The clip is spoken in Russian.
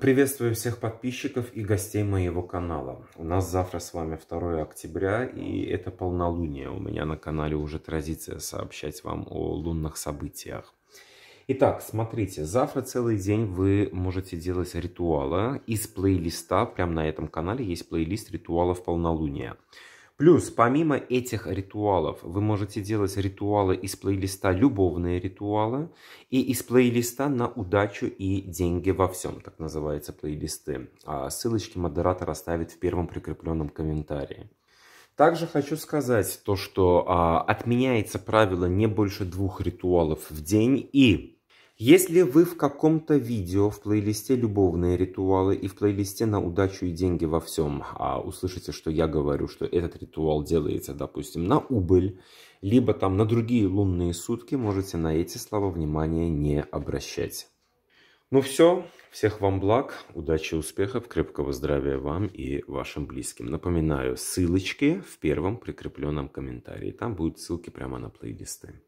Приветствую всех подписчиков и гостей моего канала. У нас завтра с вами 2 октября и это полнолуние. У меня на канале уже традиция сообщать вам о лунных событиях. Итак, смотрите, завтра целый день вы можете делать ритуалы из плейлиста. Прямо на этом канале есть плейлист ритуалов полнолуния. Плюс, помимо этих ритуалов, вы можете делать ритуалы из плейлиста, любовные ритуалы, и из плейлиста на удачу и деньги во всем, так называются плейлисты. А ссылочки модератор оставит в первом прикрепленном комментарии. Также хочу сказать то, что а, отменяется правило не больше двух ритуалов в день и если вы в каком-то видео в плейлисте «Любовные ритуалы» и в плейлисте «На удачу и деньги во всем» а услышите, что я говорю, что этот ритуал делается, допустим, на убыль, либо там на другие лунные сутки, можете на эти слова внимания не обращать. Ну все, всех вам благ, удачи, успехов, крепкого здравия вам и вашим близким. Напоминаю, ссылочки в первом прикрепленном комментарии. Там будут ссылки прямо на плейлисты.